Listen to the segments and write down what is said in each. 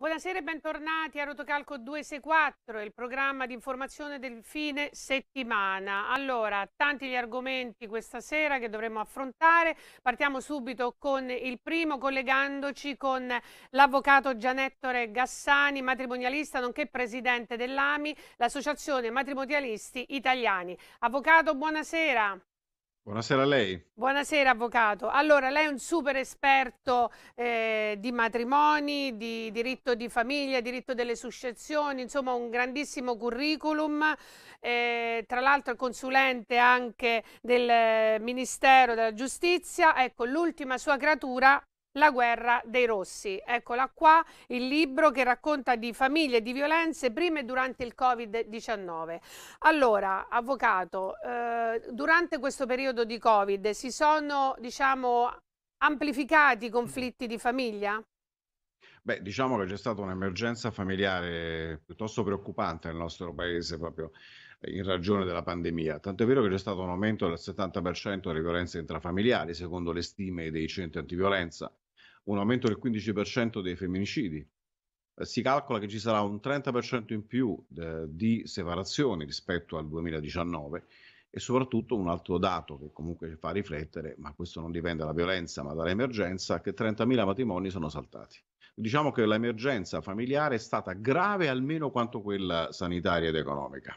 Buonasera e bentornati a Rotocalco 264, il programma di informazione del fine settimana. Allora, tanti gli argomenti questa sera che dovremo affrontare. Partiamo subito con il primo, collegandoci con l'avvocato Gianettore Gassani, matrimonialista nonché presidente dell'AMI, l'Associazione Matrimonialisti Italiani. Avvocato, buonasera. Buonasera a lei. Buonasera avvocato. Allora, lei è un super esperto eh, di matrimoni, di diritto di famiglia, diritto delle successioni, insomma un grandissimo curriculum, eh, tra l'altro è consulente anche del eh, Ministero della Giustizia. Ecco, l'ultima sua creatura la guerra dei rossi. Eccola qua, il libro che racconta di famiglie e di violenze prima e durante il Covid-19. Allora, avvocato, eh, durante questo periodo di Covid si sono, diciamo, amplificati i conflitti di famiglia? Beh, diciamo che c'è stata un'emergenza familiare piuttosto preoccupante nel nostro paese proprio in ragione della pandemia. Tant'è vero che c'è stato un aumento del 70% delle violenze intrafamiliari, secondo le stime dei centri antiviolenza, un aumento del 15% dei femminicidi. Eh, si calcola che ci sarà un 30% in più eh, di separazioni rispetto al 2019 e soprattutto un altro dato che comunque ci fa riflettere, ma questo non dipende dalla violenza ma dall'emergenza, che 30.000 matrimoni sono saltati. Diciamo che l'emergenza familiare è stata grave almeno quanto quella sanitaria ed economica.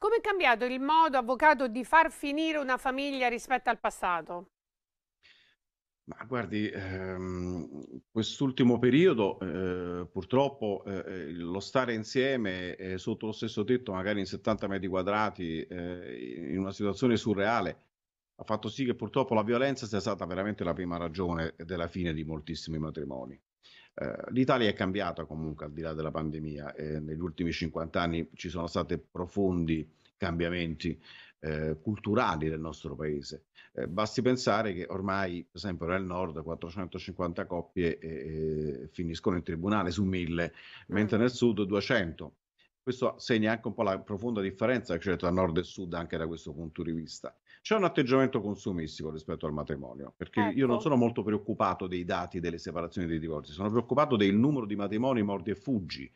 Come è cambiato il modo, avvocato, di far finire una famiglia rispetto al passato? Ma guardi, ehm, quest'ultimo periodo eh, purtroppo eh, eh lo stare insieme eh, sotto lo stesso tetto, magari in 70 metri quadrati, eh, in una situazione surreale, ha fatto sì che purtroppo la violenza sia stata veramente la prima ragione della fine di moltissimi matrimoni. Eh, L'Italia è cambiata comunque al di là della pandemia, eh, negli ultimi 50 anni ci sono stati profondi cambiamenti eh, culturali del nostro paese. Eh, basti pensare che ormai, per esempio, nel nord 450 coppie finiscono in tribunale su mille, mm. mentre nel sud 200. Questo segna anche un po' la profonda differenza che c'è tra nord e sud anche da questo punto di vista c'è un atteggiamento consumistico rispetto al matrimonio, perché ecco. io non ecco. sono molto preoccupato dei dati delle separazioni dei divorzi, sono preoccupato del numero di matrimoni morti e fuggi,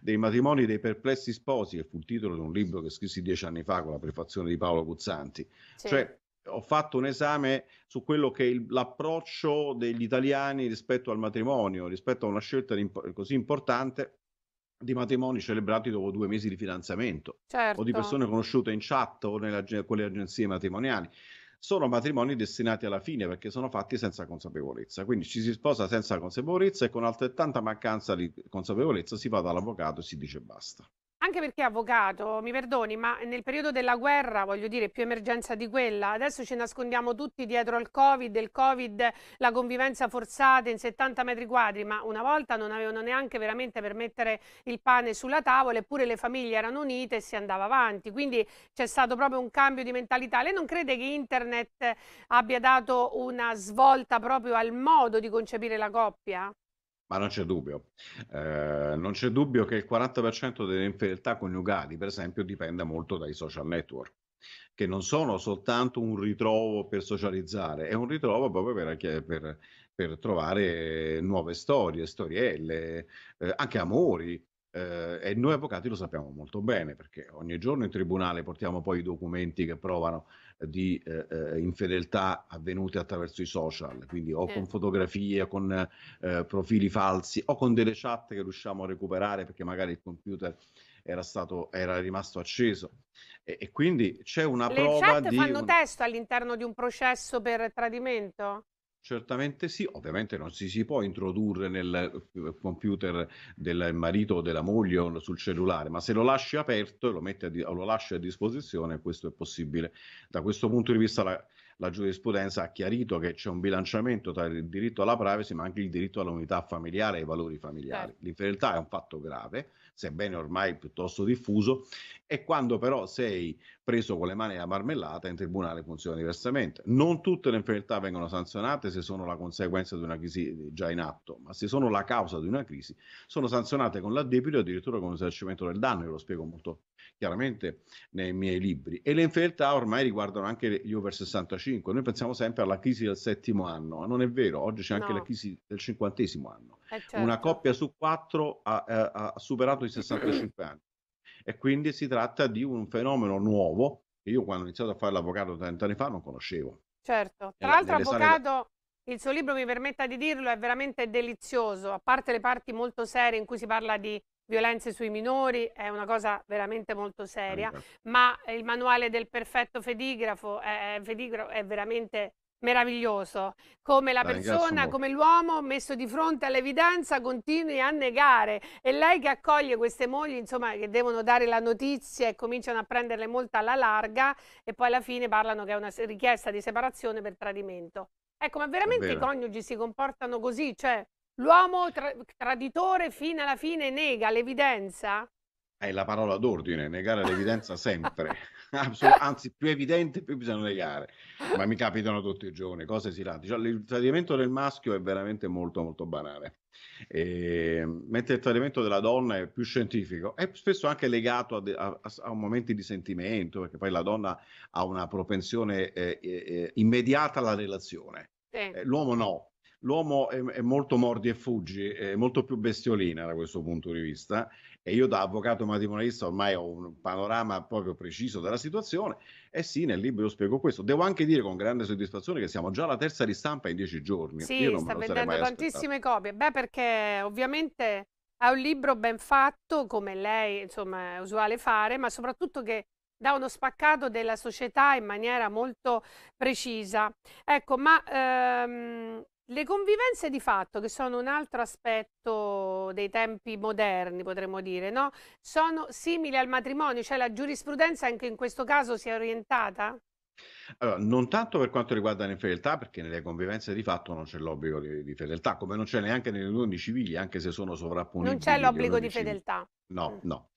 dei matrimoni dei perplessi sposi, che fu il titolo di un libro che scrissi dieci anni fa con la prefazione di Paolo Guzzanti. Sì. Cioè, ho fatto un esame su quello che è l'approccio degli italiani rispetto al matrimonio, rispetto a una scelta imp- così importante di matrimoni celebrati dopo due mesi di fidanzamento certo. o di certo. persone conosciute in chat o con le agenzie matrimoniali. Sono matrimoni destinati alla fine perché sono fatti senza consapevolezza. Quindi ci si sposa senza consapevolezza e con altrettanta mancanza di consapevolezza si va dall'avvocato e si dice basta. Anche perché avvocato, mi perdoni, ma nel periodo della guerra, voglio dire, più emergenza di quella, adesso ci nascondiamo tutti dietro al Covid, il Covid, la convivenza forzata in 70 metri quadri, ma una volta non avevano neanche veramente per mettere il pane sulla tavola, eppure le famiglie erano unite e si andava avanti. Quindi c'è stato proprio un cambio di mentalità. Lei non crede che internet abbia dato una svolta proprio al modo di concepire la coppia? Ma non c'è dubbio, eh, non c'è dubbio che il 40% delle infedeltà coniugali, per esempio, dipenda molto dai social network che non sono soltanto un ritrovo per socializzare, è un ritrovo proprio per, per, per trovare nuove storie, storielle, eh, anche amori. Eh, e noi avvocati lo sappiamo molto bene perché ogni giorno in tribunale portiamo poi i documenti che provano di eh, eh, infedeltà avvenute attraverso i social, quindi o eh. con certo. fotografie, o con eh, profili falsi, o con delle chat che riusciamo a recuperare perché magari il computer era, stato, era rimasto acceso. E, e quindi c'è una Le prova di... Le chat fanno un... testo all'interno di un processo per tradimento? Certamente sì, ovviamente non si, si, può introdurre nel eh, computer del marito o della moglie o sul cellulare, ma se lo lasci aperto e lo, lo lasci a disposizione, questo è possibile. Da questo punto di vista la, la giurisprudenza ha chiarito che c'è un bilanciamento tra il diritto alla privacy ma anche il diritto all'unità familiare e ai valori familiari. Certo. L'infedeltà è un fatto grave, sebbene ormai piuttosto diffuso, e quando però sei preso con le mani alla marmellata in tribunale funziona diversamente. Non tutte le infedeltà vengono sanzionate, se sono la conseguenza di una crisi già in atto, ma se sono la causa di una crisi, sono sanzionate con l'addebito o addirittura con l'esercimento del danno, io lo spiego molto chiaramente nei miei libri. E le infedeltà ormai riguardano anche gli over 65, noi pensiamo sempre alla crisi del settimo anno, ma non è vero, oggi c'è anche no. la crisi del cinquantesimo anno. Eh, certo. Una coppia su quattro ha, ha, eh, ha superato i 65 anni. E quindi si tratta di un fenomeno nuovo che io quando ho iniziato a fare l'avvocato 30 anni fa non conoscevo. Certo, tra l'altro avvocato, il suo libro, mi permetta di dirlo, è veramente delizioso, a parte le parti molto serie in cui si parla di violenze sui minori, è una cosa veramente molto seria, ma il manuale del perfetto fedigrafo è, fedigrafo è veramente meraviglioso, come la, la persona, come l'uomo messo di fronte all'evidenza continui a negare e lei che accoglie queste mogli, insomma, che devono dare la notizia e cominciano a prenderle molto alla larga e poi alla fine parlano che è una richiesta di separazione per tradimento. Ecco, ma veramente i coniugi si comportano così? Cioè, l'uomo tra traditore fino alla fine nega l'evidenza? È la parola d'ordine, negare l'evidenza sempre. Anzi, più evidente, più bisogna negare. Ma mi capitano tutti i giorni, cose esilanti. Cioè, il tradimento del maschio è veramente molto, molto banale. E... Ehm, mentre il tradimento della donna è più scientifico, è spesso anche legato a, a, a momenti di sentimento, perché poi la donna ha una propensione eh, eh, eh immediata alla relazione sì. Eh, l'uomo no, l'uomo è, è, molto mordi e fuggi, è molto più bestiolina da questo punto di vista e io da avvocato matrimonialista ormai ho un panorama proprio preciso della situazione e sì, nel libro io spiego questo. Devo anche dire con grande soddisfazione che siamo già alla terza ristampa in dieci giorni. Sì, io sta vendendo tantissime aspettato. copie, beh perché ovviamente è un libro ben fatto come lei insomma è usuale fare, ma soprattutto che da uno spaccato della società in maniera molto precisa. Ecco, ma ehm, le convivenze di fatto, che sono un altro aspetto dei tempi moderni, potremmo dire, no? sono simili al matrimonio, cioè la giurisprudenza anche in questo caso si è orientata? Allora, non tanto per quanto riguarda l'infedeltà, perché nelle convivenze di fatto non c'è l'obbligo di, di fedeltà, come non c'è neanche nelle unioni civili, anche se sono sovrapponibili. Non c'è l'obbligo di fedeltà. No, mm. no,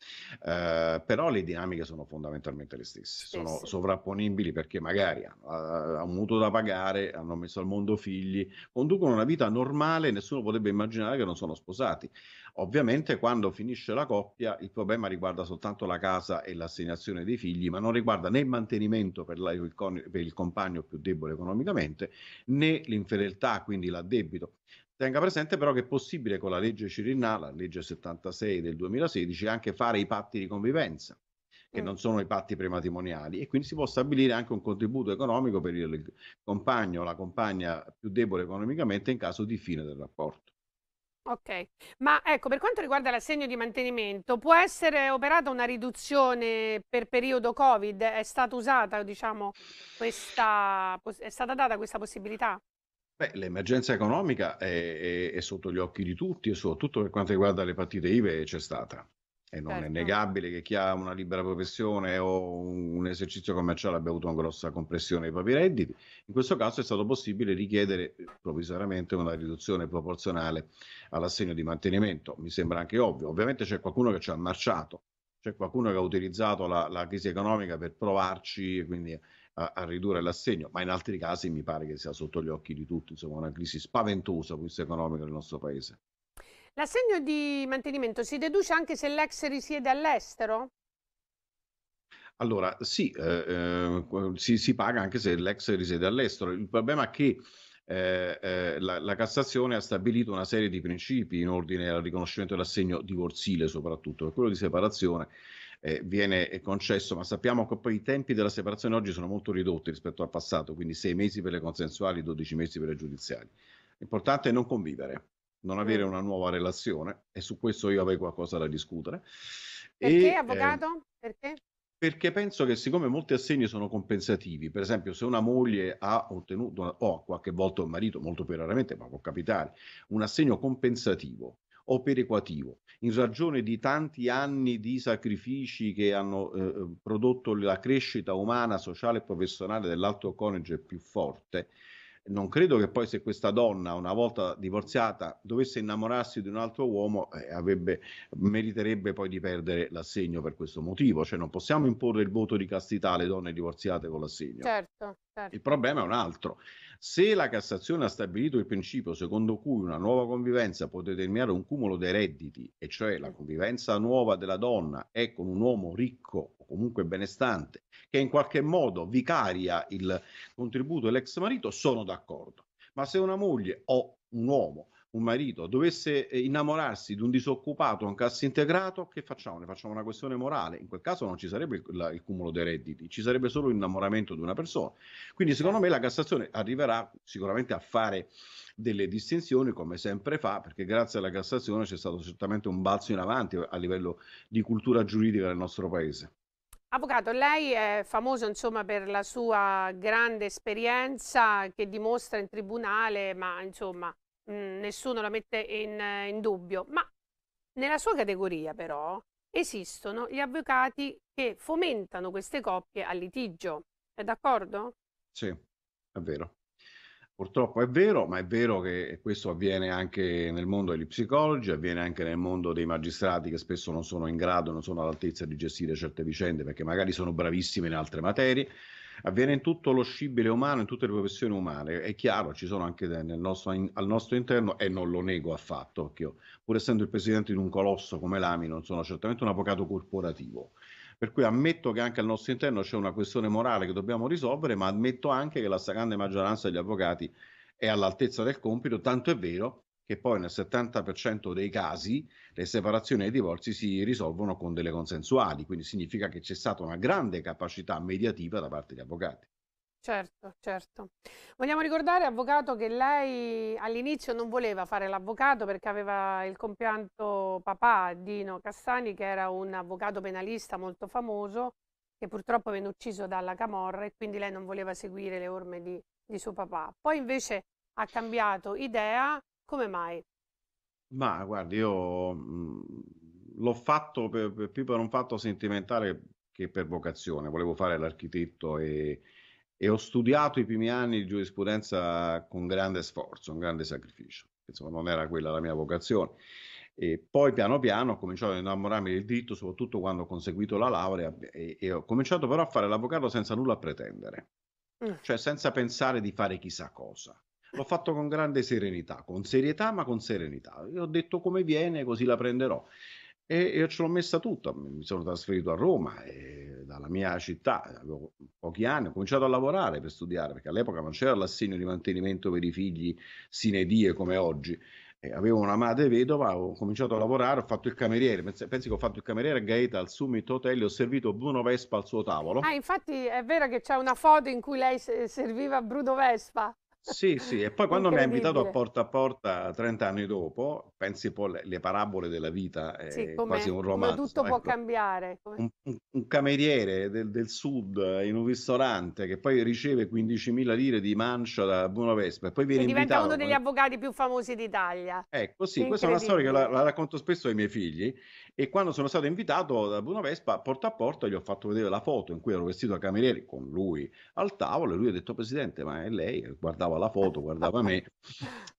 eh, però le dinamiche sono fondamentalmente le stesse, sono sovrapponibili perché magari hanno, un mutuo da pagare, hanno messo al mondo figli, conducono una vita normale, e nessuno potrebbe immaginare che non sono sposati. Ovviamente quando finisce la coppia il problema riguarda soltanto la casa e l'assegnazione dei figli, ma non riguarda né il mantenimento per, la, per il compagno più debole economicamente, né l'infedeltà, quindi l'addebito. Tenga presente però che è possibile con la legge Cirinà, la legge 76 del 2016, anche fare i patti di convivenza, che mm. non sono i patti prematrimoniali, e quindi si può stabilire anche un contributo economico per il compagno o la compagna più debole economicamente in caso di fine del rapporto. Ok, ma ecco, per quanto riguarda l'assegno di mantenimento, può essere operata una riduzione per periodo Covid? È stata usata, diciamo, questa, è stata data questa possibilità? Beh, l'emergenza economica è, è, è, sotto gli occhi di tutti e soprattutto per quanto riguarda le partite IVE c'è stata. E non certo. è negabile che chi ha una libera professione o un esercizio commerciale abbia avuto una grossa compressione dei propri redditi. In questo caso è stato possibile richiedere eh, provvisoriamente una riduzione proporzionale all'assegno di mantenimento. Mi sembra anche ovvio. Ovviamente c'è qualcuno che ci ha marciato, c'è qualcuno che ha utilizzato la, la crisi economica per provarci e quindi a, a ridurre l'assegno, ma in altri casi mi pare che sia sotto gli occhi di tutti, insomma una crisi spaventosa questa economica del nostro paese. L'assegno di mantenimento si deduce anche se l'ex risiede all'estero? Allora, sì, eh, eh, si, si, paga anche se l'ex risiede all'estero. Il problema è che eh, eh, la, la, Cassazione ha stabilito una serie di principi in ordine al riconoscimento dell'assegno divorzile, soprattutto, quello di separazione, eh, viene concesso, ma sappiamo che poi i tempi della separazione oggi sono molto ridotti rispetto al passato, quindi 6 mesi per le consensuali, 12 mesi per le giudiziali. L'importante è non convivere, non avere mm. una nuova relazione e su questo io avrei qualcosa da discutere. Perché, e, eh, avvocato? Eh, perché? Perché penso che siccome molti assegni sono compensativi, per esempio se una moglie ha ottenuto, o qualche volta un marito, molto più raramente, ma può capitare, un assegno compensativo o perequativo, in ragione di tanti anni di sacrifici che hanno eh, eh, prodotto la crescita umana, sociale e professionale dell'alto coniuge più forte. Non credo che poi se questa donna, una volta divorziata, dovesse innamorarsi di un altro uomo, eh, avrebbe, meriterebbe poi di perdere l'assegno per questo motivo. Cioè non possiamo imporre il voto di castità alle donne divorziate con l'assegno. Certo. Certo. Il problema è un altro. Se la Cassazione ha stabilito il principio secondo cui una nuova convivenza può determinare un cumulo dei redditi, e cioè la convivenza nuova della donna è con un uomo ricco o comunque benestante, che in qualche modo vicaria il contributo dell'ex marito, sono d'accordo. Ma se una moglie o un uomo un marito dovesse eh, innamorarsi di un disoccupato, un integrato, che facciamo? Ne facciamo una questione morale. In quel caso non ci sarebbe il, la, il cumulo dei redditi, ci sarebbe solo l'innamoramento di una persona. Quindi secondo certo. me la Cassazione arriverà sicuramente a fare delle distinzioni come sempre fa, perché grazie alla Cassazione c'è stato certamente un balzo in avanti a livello di cultura giuridica nel nostro paese. Avvocato, lei è famoso insomma, per la sua grande esperienza che dimostra in tribunale, ma insomma, Mhmm, nessuno la mette in, in dubbio, ma nella sua categoria però esistono gli avvocati che fomentano queste coppie al litigio. È d'accordo? Sì, è vero. Purtroppo è vero, ma è vero che questo avviene anche nel mondo degli psicologi, avviene anche nel mondo dei magistrati che spesso non sono in grado, non sono all'altezza di gestire certe vicende perché magari sono bravissimi in altre materie avviene in tutto lo scibile umano, in tutte le professioni umane, è chiaro, ci sono anche nostro, in, al nostro interno e non lo nego affatto, perché io, pur essendo il presidente di un colosso come l'AMI, non sono certamente un avvocato corporativo. Per cui ammetto che anche al nostro interno c'è una questione morale che dobbiamo risolvere, ma ammetto anche che la stragrande maggioranza degli avvocati è all'altezza del compito, tanto è vero che poi nel 70% dei casi le separazioni e i divorzi si risolvono con delle consensuali, quindi significa che c'è stata una grande capacità mediativa da parte degli avvocati. Certo, certo. Vogliamo ricordare, avvocato, che lei all'inizio non voleva fare l'avvocato perché aveva il compianto papà Dino Cassani, che era un avvocato penalista molto famoso, che purtroppo venne ucciso dalla Camorra e quindi lei non voleva seguire le orme di, di suo papà. Poi invece ha cambiato idea come mai? Ma guardi, io mhmm, l'ho fatto per, per- più per un fatto sentimentale che per vocazione, volevo fare l'architetto e, e ho studiato i primi anni di giurisprudenza con grande sforzo, un grande sacrificio, insomma non era quella la mia vocazione. E poi piano piano ho cominciato ad innamorarmi del diritto, soprattutto quando ho conseguito la laurea e, e ho cominciato però a fare l'avvocato senza nulla pretendere, mm. cioè senza pensare di fare chissà cosa. L'ho fatto con grande serenità, con serietà ma con serenità. Io ho detto come viene, così la prenderò. E, io ce l'ho messa tutta, mi sono trasferito a Roma, dalla mia città, avevo pochi anni, ho cominciato a lavorare per studiare, perché all'epoca non c'era l'assegno di mantenimento per i figli sine die come oggi avevo una madre vedova, ho cominciato a lavorare, ho fatto il cameriere, pensi, che ho fatto il cameriere a Gaeta al Summit Hotel, ho servito Bruno Vespa al suo tavolo. Ah, infatti è vero che c'è una foto in cui lei serviva Bruno Vespa. Sì, sì, e poi quando mi ha invitato a porta a porta 30 anni dopo, pensi poi le, le parabole della vita, è sì, quasi un romanzo. tutto ecco. può cambiare. Un, un, cameriere del, del, sud in un ristorante che poi riceve 15.000 lire di mancia da Bruno Vespa e poi viene e diventa invitato. diventa uno degli avvocati più famosi d'Italia. Ecco, sì, questa è una storia che la, la, racconto spesso ai miei figli e quando sono stato invitato da Bruno Vespa, porta a porta gli ho fatto vedere la foto in cui ero vestito da cameriere con lui al tavolo e lui ha detto, Presidente, ma è lei? Guardavo guardava la foto, guardava me.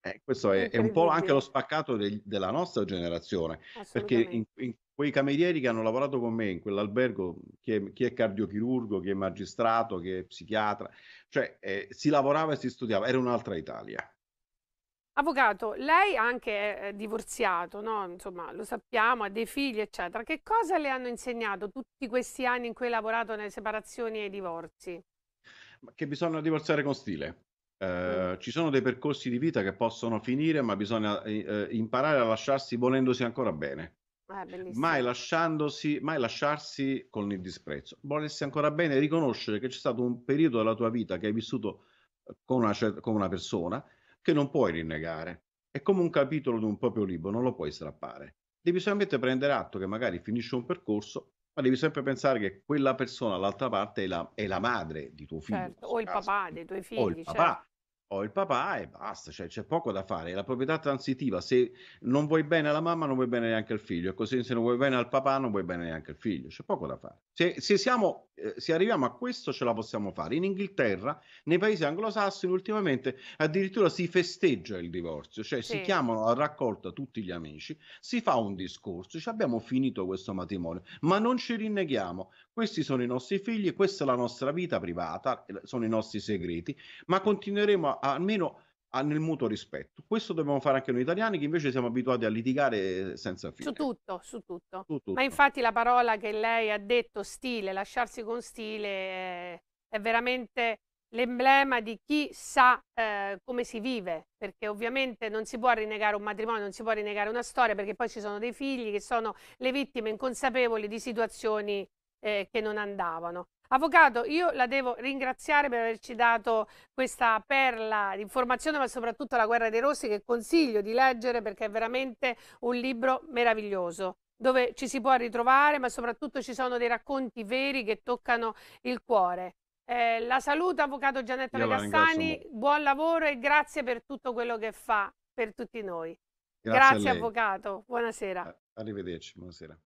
Eh, questo è, è, un po' anche lo spaccato de- della nostra generazione, perché in, in quei camerieri che hanno lavorato con me in quell'albergo, chi è, chi è cardiochirurgo, chi è magistrato, chi è psichiatra, cioè eh, si lavorava e si studiava, era un'altra Italia. Avvocato, lei anche è divorziato, no? Insomma, lo sappiamo, ha dei figli, eccetera. Che cosa le hanno insegnato tutti questi anni in cui ha lavorato nelle separazioni e ai divorzi? Che bisogna divorziare con stile. Ehm, ci sono dei percorsi di vita che possono finire, ma bisogna eh, eh imparare a lasciarsi volendosi ancora bene. Ah, mai, lasciandosi, mai lasciarsi con il disprezzo. Volersi ancora bene, riconoscere che c'è stato un periodo della tua vita che hai vissuto eh, con una, con una persona che non puoi rinnegare. È come un capitolo di un proprio libro, non lo puoi strappare. Devi solamente prendere atto che magari finisce un percorso ma devi sempre pensare che quella persona, l'altra parte, è la, è la madre di tuo figlio. Certo, o il papà dei tuoi figli. O il papà. Certo. O il papà e basta, cioè c'è poco da fare. La proprietà transitiva, se non vuoi bene alla mamma, non vuoi bene neanche al figlio, e così se non vuoi bene al papà, non vuoi bene neanche al figlio, c'è poco da fare. Se, se, siamo, eh, se, arriviamo a questo ce la possiamo fare. In Inghilterra, nei paesi anglosassoni, ultimamente addirittura si festeggia il divorzio, cioè sì. si chiamano a raccolta tutti gli amici, si fa un discorso, cioè abbiamo finito questo matrimonio, ma non ci rinneghiamo. Questi sono i nostri figli, questa è la nostra vita privata, eh, sono i nostri segreti, ma continueremo a, almeno nel mutuo rispetto. Questo dobbiamo fare anche noi italiani che invece siamo abituati a litigare eh, senza fine. Su tutto, su tutto. Su tutto. Ma infatti la parola che lei ha detto, stile, lasciarsi con stile, eh, è veramente l'emblema di chi sa eh, come si vive, perché ovviamente non si può rinnegare un matrimonio, non si può rinnegare una storia, perché poi ci sono dei figli che sono le vittime inconsapevoli di situazioni eh, che non andavano. Avvocato, io la devo ringraziare per averci dato questa perla di informazione, ma soprattutto La guerra dei rossi, che consiglio di leggere perché è veramente un libro meraviglioso dove ci si può ritrovare, ma soprattutto ci sono dei racconti veri che toccano il cuore. Eh, la saluto, avvocato Gianetta Megassani, buon lavoro e grazie per tutto quello che fa per tutti noi. Grazie, grazie avvocato, buonasera. Arrivederci, buonasera.